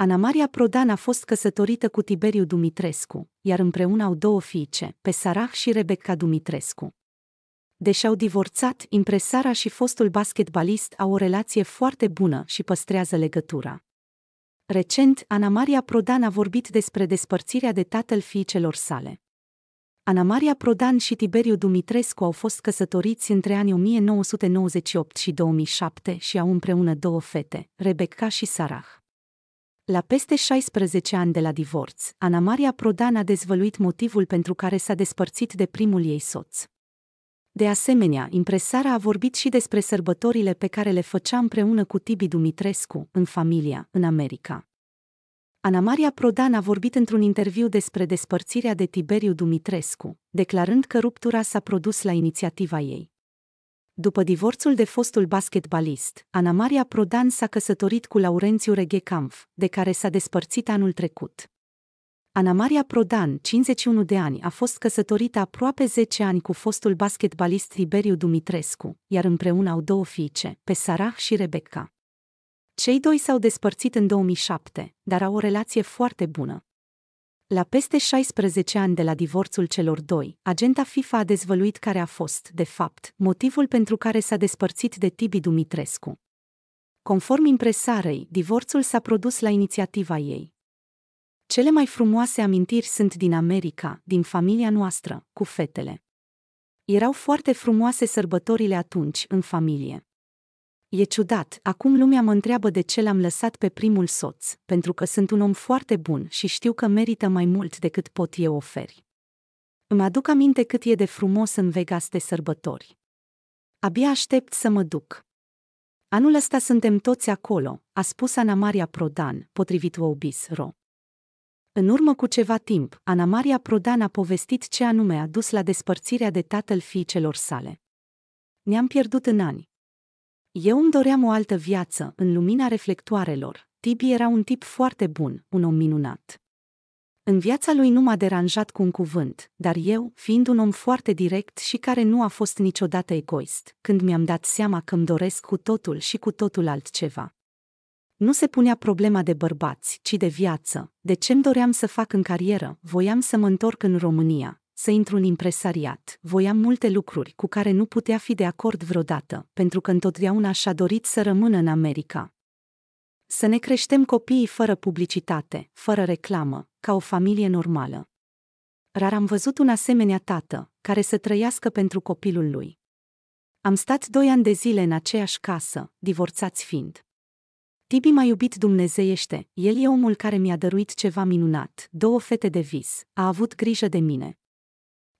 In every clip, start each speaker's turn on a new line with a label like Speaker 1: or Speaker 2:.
Speaker 1: Ana Maria Prodan a fost căsătorită cu Tiberiu Dumitrescu, iar împreună au două fiice, pe Sarah și Rebecca Dumitrescu. Deși au divorțat, impresara și fostul basketbalist au o relație foarte bună și păstrează legătura. Recent, Ana Maria Prodan a vorbit despre despărțirea de tatăl fiicelor sale. Ana Maria Prodan și Tiberiu Dumitrescu au fost căsătoriți între anii 1998 și 2007 și au împreună două fete, Rebecca și Sarah. La peste 16 ani de la divorț, Ana Maria Prodan a dezvăluit motivul pentru care s-a despărțit de primul ei soț. De asemenea, impresara a vorbit și despre sărbătorile pe care le făcea împreună cu Tibi Dumitrescu, în familia, în America. Ana Maria Prodan a vorbit într-un interviu despre despărțirea de Tiberiu Dumitrescu, declarând că ruptura s-a produs la inițiativa ei. După divorțul de fostul basketbalist, Ana Maria Prodan s-a căsătorit cu Laurențiu Reghecampf, de care s-a despărțit anul trecut. Ana Maria Prodan, 51 de ani, a fost căsătorită aproape 10 ani cu fostul basketbalist Tiberiu Dumitrescu, iar împreună au două fiice, pe Sarah și Rebecca. Cei doi s-au despărțit în 2007, dar au o relație foarte bună, la peste 16 ani de la divorțul celor doi, agenta FIFA a dezvăluit care a fost, de fapt, motivul pentru care s-a despărțit de Tibi Dumitrescu. Conform impresarei, divorțul s-a produs la inițiativa ei. Cele mai frumoase amintiri sunt din America, din familia noastră, cu fetele. Erau foarte frumoase sărbătorile atunci, în familie. E ciudat, acum lumea mă întreabă de ce l-am lăsat pe primul soț, pentru că sunt un om foarte bun și știu că merită mai mult decât pot eu oferi. Îmi aduc aminte cât e de frumos în Vegas de sărbători. Abia aștept să mă duc. Anul ăsta suntem toți acolo, a spus Ana Maria Prodan, potrivit Ro. În urmă cu ceva timp, Ana Maria Prodan a povestit ce anume a dus la despărțirea de tatăl fiicelor sale. Ne-am pierdut în ani, eu îmi doream o altă viață, în lumina reflectoarelor. Tibi era un tip foarte bun, un om minunat. În viața lui nu m-a deranjat cu un cuvânt, dar eu, fiind un om foarte direct și care nu a fost niciodată egoist, când mi-am dat seama că îmi doresc cu totul și cu totul altceva. Nu se punea problema de bărbați, ci de viață, de ce îmi doream să fac în carieră, voiam să mă întorc în România, să intru în impresariat. Voiam multe lucruri cu care nu putea fi de acord vreodată, pentru că întotdeauna și-a dorit să rămână în America. Să ne creștem copiii fără publicitate, fără reclamă, ca o familie normală. Rar am văzut un asemenea tată, care să trăiască pentru copilul lui. Am stat doi ani de zile în aceeași casă, divorțați fiind. Tibi m-a iubit dumnezeiește, el e omul care mi-a dăruit ceva minunat, două fete de vis, a avut grijă de mine.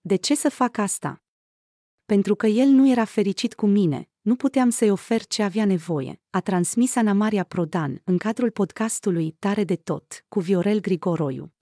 Speaker 1: De ce să fac asta? Pentru că el nu era fericit cu mine, nu puteam să-i ofer ce avea nevoie, a transmis Ana Maria Prodan în cadrul podcastului Tare de tot cu Viorel Grigoroiu.